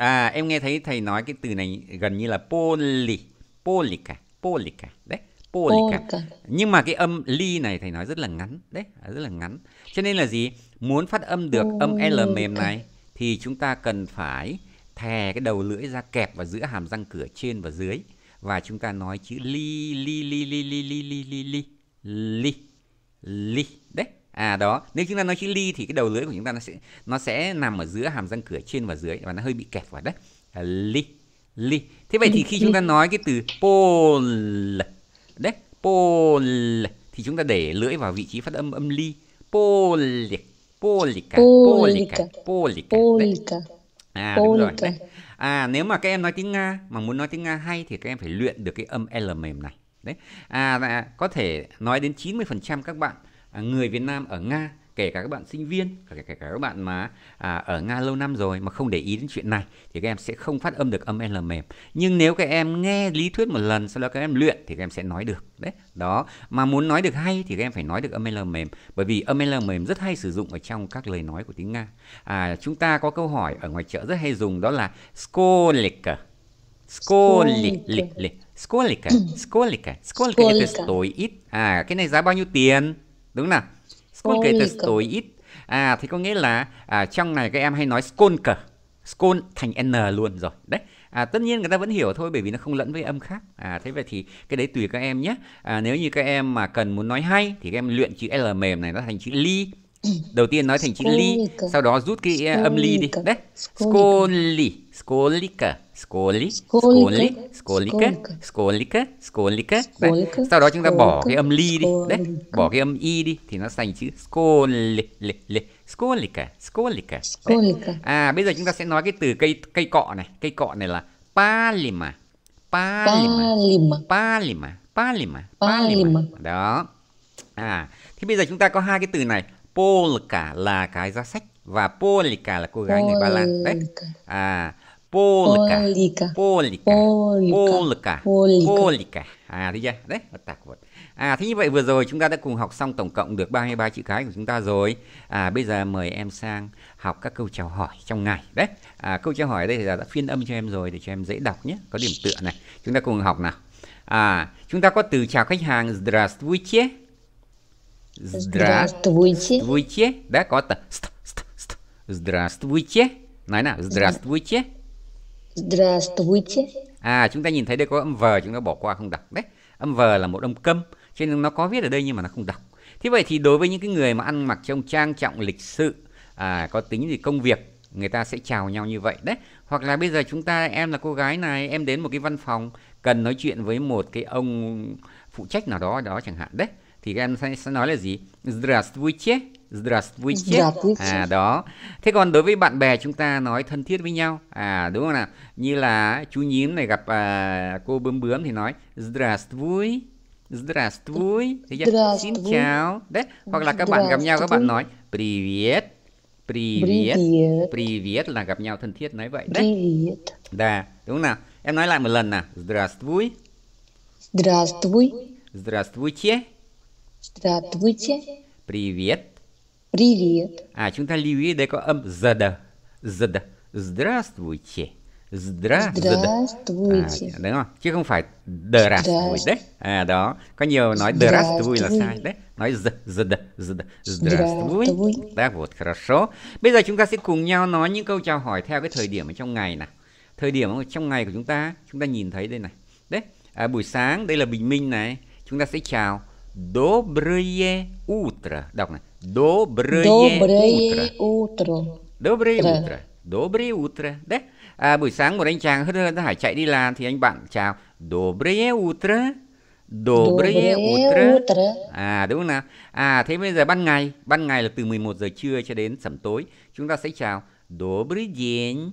À, em nghe thấy thầy nói cái từ này gần như là poly, polica, polica, đấy, polica. Nhưng mà cái âm ly này thầy nói rất là ngắn, đấy, rất là ngắn. Cho nên là gì? Muốn phát âm được âm L mềm này thì chúng ta cần phải thè cái đầu lưỡi ra kẹp vào giữa hàm răng cửa trên và dưới và chúng ta nói chữ li li li li li li li li li li li đấy à đó nếu chúng ta nói chữ ly thì cái đầu lưỡi của chúng ta nó sẽ nó sẽ nằm ở giữa hàm răng cửa trên và dưới và nó hơi bị kẹp vào đấy à, ly ly thế vậy thì khi chúng ta nói cái từ pol đấy pol thì chúng ta để lưỡi vào vị trí phát âm âm ly polic polica polica polica polica à đúng rồi đấy. à nếu mà các em nói tiếng nga mà muốn nói tiếng nga hay thì các em phải luyện được cái âm l mềm này đấy à, à có thể nói đến 90% các bạn À, người Việt Nam ở Nga kể cả các bạn sinh viên kể cả các bạn mà à, ở nga lâu năm rồi mà không để ý đến chuyện này thì các em sẽ không phát âm được âm l mềm nhưng nếu các em nghe lý thuyết một lần sau đó các em luyện thì các em sẽ nói được đấy đó mà muốn nói được hay thì các em phải nói được âm l mềm bởi vì âm l mềm rất hay sử dụng ở trong các lời nói của tiếng nga à, chúng ta có câu hỏi ở ngoài chợ rất hay dùng đó là skolika skolika skolika skolika skolika là tối ít à cái này giá bao nhiêu tiền đúng nào Skol kể từ tối ít à thì có nghĩa là à, trong này các em hay nói skolker skol thành n luôn rồi đấy à, tất nhiên người ta vẫn hiểu thôi bởi vì nó không lẫn với âm khác à thế vậy thì cái đấy tùy các em nhé à, nếu như các em mà cần muốn nói hay thì các em luyện chữ l mềm này nó thành chữ ly đầu tiên nói thành chữ ly sau đó rút cái âm ly đi đấy scoli scolica Scoli, scoli, scolica, scolica, scolica. Đấy. Sau đó chúng ta bỏ cái âm ly đi. Đấy, bỏ cái âm i đi thì nó thành chữ scoli, scolica, scolica. À bây giờ chúng ta sẽ nói cái từ cây cây cọ này, cây cọ này là palima. Palima. Palima. Palima. Palima. Đó. À, thì bây giờ chúng ta có hai cái từ này. Polka là cái giá sách và Polika là cô gái người Ba Lan. Đấy. À, Полка. Полика. Полика. Полика. Полика. À thấy chưa? Đấy, bật tạc vật. À thế như vậy vừa rồi chúng ta đã cùng học xong tổng cộng được 33 chữ cái của chúng ta rồi. À bây giờ mời em sang học các câu chào hỏi trong ngày. Đấy. À câu chào hỏi ở đây thì đã phiên âm cho em rồi để cho em dễ đọc nhé, có điểm tựa này. Chúng ta cùng học nào. À chúng ta có từ chào khách hàng здравствуйте. Здравствуйте. Здравствуйте. Đã có từ здравствуйте. Nói nào, здравствуйте. Здравствуйте. À chúng ta nhìn thấy đây có âm vờ chúng ta bỏ qua không đọc đấy. Âm vờ là một âm câm cho nên nó có viết ở đây nhưng mà nó không đọc. Thế vậy thì đối với những cái người mà ăn mặc trong trang trọng lịch sự à, có tính gì công việc người ta sẽ chào nhau như vậy đấy hoặc là bây giờ chúng ta em là cô gái này em đến một cái văn phòng cần nói chuyện với một cái ông phụ trách nào đó đó chẳng hạn đấy thì các em sẽ nói là gì Здравствуйте Здравствуйте. Здравствуйте. À đó. Thế còn đối với bạn bè chúng ta nói thân thiết với nhau. À đúng không nào? Như là chú nhím này gặp à, cô bướm bướm thì nói Здравствуй. Здравствуй. Thế chưa? Xin chào. Đấy, hoặc là các bạn gặp nhau các bạn nói привет. Привет. Привет là gặp nhau thân thiết nói vậy đấy. Привет. Да, đúng nào. Em nói lại một lần nào. Здравствуй. Здравствуй. Здравствуйте. Здравствуйте. Привет. Привет. А, chúng ta lưu ý đây có âm zd. Zd. Здравствуйте. здравствуйте. À, đúng không? Chứ không phải здравствуй đấy. À đó, có nhiều nói здравствуй là sai đấy. Nói з, з, з, здравствуй. Да, вот, хорошо. Bây giờ chúng ta sẽ cùng nhau nói những câu chào hỏi theo cái thời điểm ở trong ngày này. Thời điểm trong ngày của chúng ta, chúng ta nhìn thấy đây này. Đấy, à, buổi sáng, đây là bình minh này. Chúng ta sẽ chào Доброе утро. Đọc này. Доброе, Доброе утро. утро. Доброе Tr. утро. Доброе утро. Đấy. À, buổi sáng một anh chàng hớt hớt hải chạy đi làm thì anh bạn chào Доброе утро. Доброе утро. утро. À đúng không nào? À thế bây giờ ban ngày, ban ngày là từ 11 giờ trưa cho đến sẩm tối, chúng ta sẽ chào Добрый день.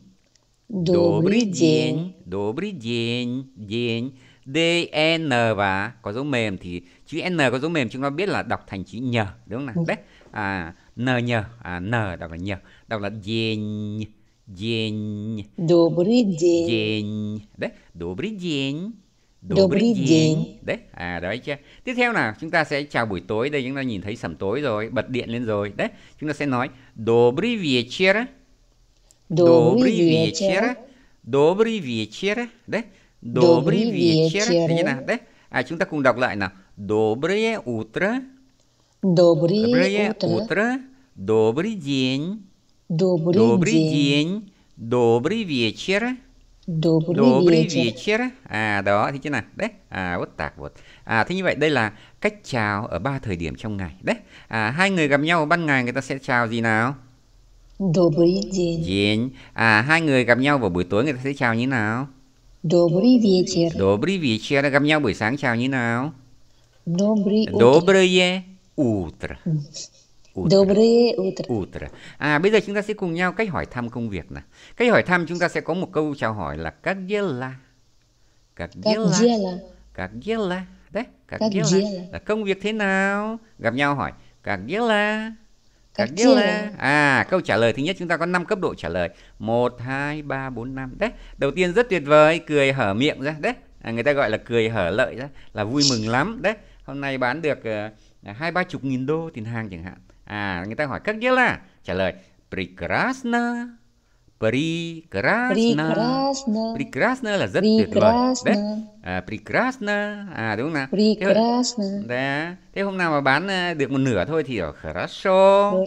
Добрый день. Добрый день. День. D-N e, và có dấu mềm thì chữ N có dấu mềm chúng ta biết là đọc thành chữ nhờ đúng không nào? Đấy à, n nhờ à, n đọc là nhờ đọc là день день добрый день день đấy добрый день Добрый день. Đấy, à đấy chưa? Tiếp theo nào, chúng ta sẽ chào buổi tối. Đây chúng ta nhìn thấy sẩm tối rồi, bật điện lên rồi. Đấy, chúng ta sẽ nói Добрый вечер. Добрый вечер. Добрый вечер. Đấy. Добрый вечер. Thế nào? Đấy. À chúng ta cùng đọc lại nào. Доброе утро. Доброе, Доброе утро. утро. Добрый день. Добрый, Добрый день. день. Добрый вечер. Добрый, Добрый вечер. вечер. À đó, thấy chưa nào? Đấy, à, вот так вот. À, thế như vậy đây là cách chào ở ba thời điểm trong ngày. Đấy, à, hai người gặp nhau ban ngày người ta sẽ chào gì nào? Добрый день. День. À, hai người gặp nhau vào buổi tối người ta sẽ chào như nào? Добрый вечер. Добрый вечер. Gặp nhau buổi sáng chào như nào? Добрый Доброе. Утро. Утро. Доброе утро. Утро. À bây giờ chúng ta sẽ cùng nhau cách hỏi thăm công việc nè. Cách hỏi thăm chúng ta sẽ có một câu chào hỏi là как дела? Как дела? Как дела? Как дела? Đấy, как, как dела? Là công việc thế nào? Gặp nhau hỏi как dela? Các điều là à câu trả lời thứ nhất chúng ta có 5 cấp độ trả lời 1 2 3 4 5 đấy. Đầu tiên rất tuyệt vời, cười hở miệng ra đấy. À, người ta gọi là cười hở lợi ra là vui mừng lắm đấy. Hôm nay bán được uh, hai ba chục nghìn đô tiền hàng chẳng hạn à người ta hỏi các nghĩa là trả lời prekrasna Прекрасно. Прекрасно là rất tuyệt vời. Đấy. À, прекрасно. À đúng không nào? Прекрасно. Thế, dạ. thế hôm nào mà bán à, được một nửa thôi thì ở хорошо.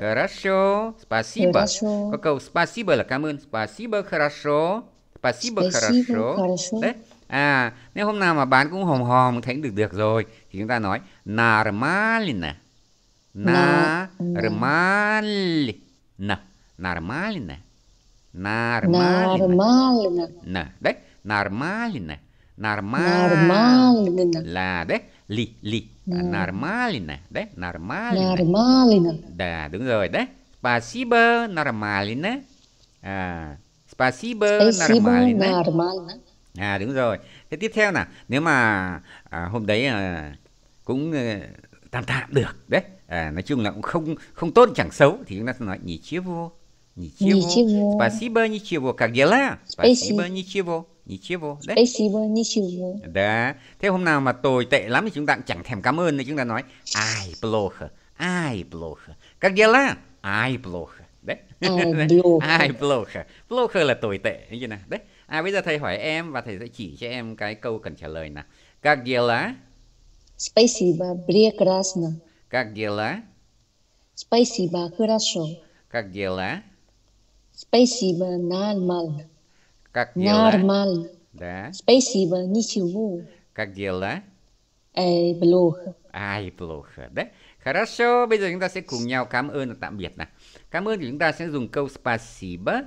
Хорошо. Спасибо. Có câu спасибо là cảm ơn. Спасибо хорошо. Спасибо, хорошо. хорошо. Đấy à nếu hôm nào mà bán cũng hòm hòm thấy được được rồi thì chúng ta nói нормально нормально нормально нормально nè đấy нормально нормально là đấy li li нормально đấy нормально нормально да đúng rồi đấy спасибо нормально à спасибо нормально à đúng rồi thế tiếp theo là nếu mà à, hôm đấy à, cũng à, tạm tạm được đấy à, nói chung là cũng không không tốt chẳng xấu thì chúng ta nói nhỉ chia vô Ничего. ничего. Спасибо, ничего. Как дела? Спасибо, Спасибо. ничего. vô Đấy. Спасибо, ничего. Да. Thế hôm nào mà tồi tệ lắm thì chúng ta cũng chẳng thèm cảm ơn nữa. Chúng ta nói ai плохо, ai плохо. Как дела? Ai плохо. Đấy. Ai плохо. [LAUGHS] ai плохо. Плохо là tồi tệ. Như thế nào? Đấy. À bây giờ thầy hỏi em và thầy sẽ chỉ cho em cái câu cần trả lời nào. Как дела? Спасибо, прекрасно. Как дела? Спасибо, хорошо. Как дела? Спасибо, нормально. Как дела? Нормально. Да. Спасибо, ничего. Как дела? Эй, плохо. Ай, плохо, да? Хорошо, bây giờ chúng ta sẽ cùng nhau cảm ơn và tạm biệt nào. Cảm ơn thì chúng ta sẽ dùng câu спасибо.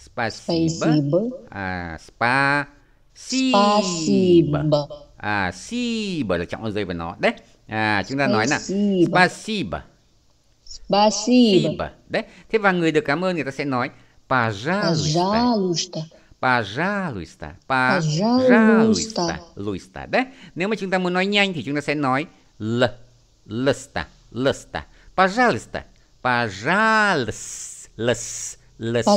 Спасибо. À, spa. Спасибо. À, спасибо là trọng âm rơi vào nó. Đấy. À, chúng ta nói là спасибо. Спасибо. Đấy. Thế và người được cảm ơn người ta sẽ nói пожалуйста. Пожалуйста. Пожалуйста. Пожалуйста. Đấy. Nếu mà chúng ta muốn nói nhanh thì chúng ta sẽ nói л. Лыста. Лыста. Пожалуйста. Пожалуйста list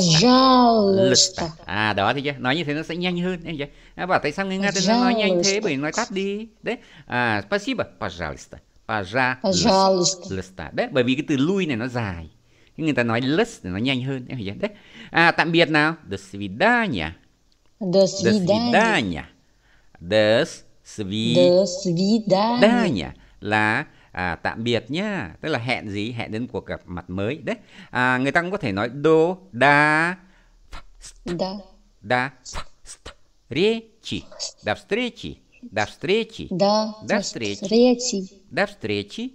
list à, à đó thì chưa nói như thế nó sẽ nhanh hơn em vậy à, bảo tại sao người nga tên nó nói nhanh thế à? bởi nói tắt đi đấy à спасибо пожалуйста пожалуйста đấy bởi vì cái từ lui này nó dài người ta nói list thì nó nhanh hơn em hiểu đấy à tạm biệt nào до свидания до свидания до свидания до свидания là à, tạm biệt nhá tức là hẹn gì hẹn đến cuộc gặp mặt mới đấy à, người ta cũng có thể nói đô đa đa da встречи до встречи до встречи до встречи до встречи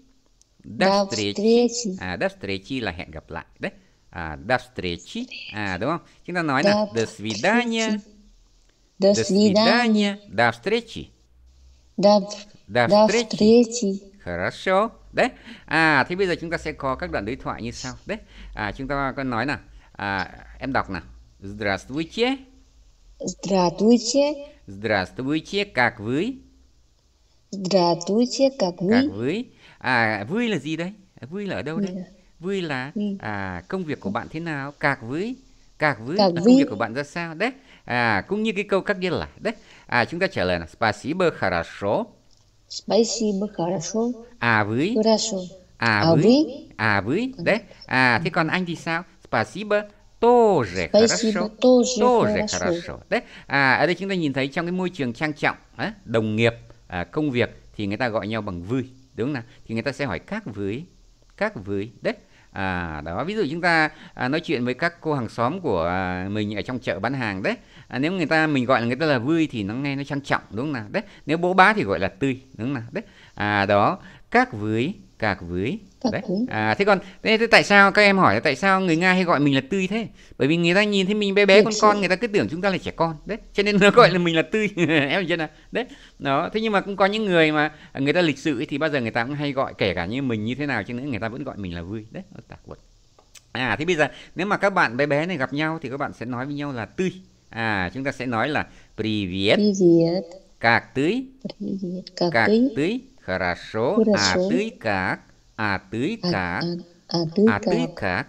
до встречи à, до встречи là hẹn gặp lại đấy à, до встречи à đúng không chúng ta nói là до свидания до свидания до встречи до встречи Хорошо. Đấy. À thì bây giờ chúng ta sẽ có các đoạn đối thoại như sau. Đấy. À chúng ta có nói là À, em đọc nào. Здравствуйте. Здравствуйте. Здравствуйте, как вы? Здравствуйте, как вы? Как вы? À, vui là gì đấy? Vui là ở đâu đấy? Vui là ừ. à, công việc của bạn thế nào? Как вы? Как à, вы? công việc của bạn ra sao? Đấy. À, cũng như cái câu các viên là. Đấy. À, chúng ta trả lời là Спасибо, хорошо. Спасибо, хорошо. А вы? Хорошо. А, а вы? вы? А вы? Да? А, thế còn anh thì sao? Спасибо тоже Спасибо, хорошо. Тоже, тоже хорошо. хорошо. Đấy. À, ở đây chúng ta nhìn thấy trong cái môi trường trang trọng, á, đồng nghiệp, à, công việc thì người ta gọi nhau bằng vui, đúng không nào? Thì người ta sẽ hỏi các với, các với. Đấy à đó ví dụ chúng ta à, nói chuyện với các cô hàng xóm của à, mình ở trong chợ bán hàng đấy à, nếu người ta mình gọi là người ta là vui thì nó nghe nó trang trọng đúng không nào đấy nếu bố bá thì gọi là tươi đúng không nào đấy à đó các với cà với đấy à thế còn thế, thế tại sao các em hỏi là tại sao người nga hay gọi mình là tươi thế bởi vì người ta nhìn thấy mình bé bé con con người ta cứ tưởng chúng ta là trẻ con đấy cho nên nó gọi là mình là tươi [LAUGHS] em chưa nào đấy đó thế nhưng mà cũng có những người mà người ta lịch sự thì bao giờ người ta cũng hay gọi kể cả như mình như thế nào chứ nữa người ta vẫn gọi mình là vui đấy tạc quật à thế bây giờ nếu mà các bạn bé bé này gặp nhau thì các bạn sẽ nói với nhau là tươi à chúng ta sẽ nói là privet privet cạc tưới cạc tưới Хорошо. Хорошо. А ты как? А ты а, как? А, а, а, ты, а как? ты как?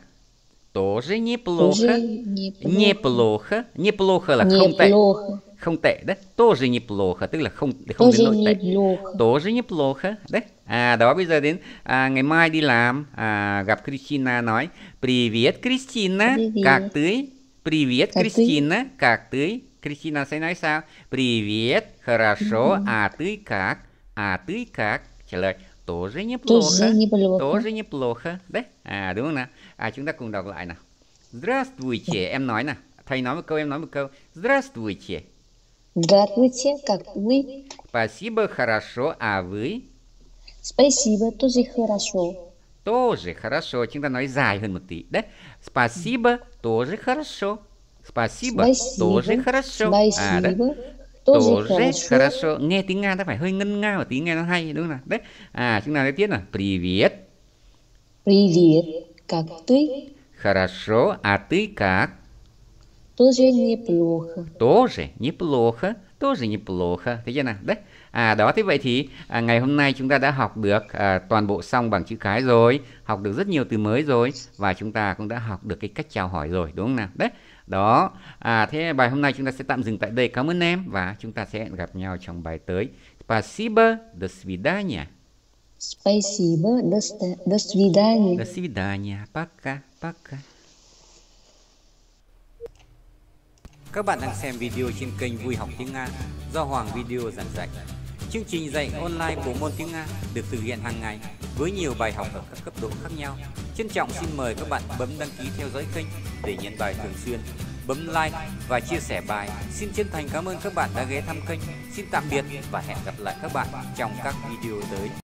Тоже неплохо. Тоже неплохо. Неплохо. Неплохо. Là, неплохо. Không да? Тоже неплохо. ты ла không không Тоже ну, Неплохо. Тоже неплохо, да? А давай bây giờ đến à, ngày mai đi làm à, gặp Christina nói Привет, Кристина, как ты? Привет, как Кристина, ты? как ты? Кристина sẽ nói sao? Привет, хорошо, а ты как? А ты как, человек? Тоже неплохо. Тоже неплохо. Тоже неплохо. да? А đúng không nào? À chúng ta cùng đọc lại nào. Здравствуйте, em nói nào. Thầy nói một câu, em nói một câu. Здравствуйте. Здравствуйте, как вы? Спасибо, хорошо, а вы? Спасибо, тоже хорошо. Тоже хорошо, chúng ta nói dài hơn một tí. Đấy. Спасибо, тоже хорошо. Спасибо, Спасибо. тоже хорошо. Спасибо. А, да. tổ rất хорошо nghe tiếng nga ta phải hơi ngân nga và tiếng nghe nó hay đúng không nào đấy à chúng ta tiếp tiếp là привет привет как ты хорошо а ты как тоже неплохо тоже неплохо тоже неплохо thấy chưa nào đấy À đó thế vậy thì à, ngày hôm nay chúng ta đã học được à, toàn bộ xong bằng chữ cái rồi, học được rất nhiều từ mới rồi và chúng ta cũng đã học được cái cách chào hỏi rồi đúng không nào? Đấy đó à thế bài hôm nay chúng ta sẽ tạm dừng tại đây cảm ơn em và chúng ta sẽ gặp nhau trong bài tới спасибо до свидания спасибо до, до свидания до свидания пока пока các bạn đang xem video trên kênh Vui học tiếng Nga do Hoàng Video giảng dạy. Chương trình dạy online bộ môn tiếng Nga được thực hiện hàng ngày với nhiều bài học ở các cấp độ khác nhau. Trân trọng xin mời các bạn bấm đăng ký theo dõi kênh để nhận bài thường xuyên, bấm like và chia sẻ bài. Xin chân thành cảm ơn các bạn đã ghé thăm kênh. Xin tạm biệt và hẹn gặp lại các bạn trong các video tới.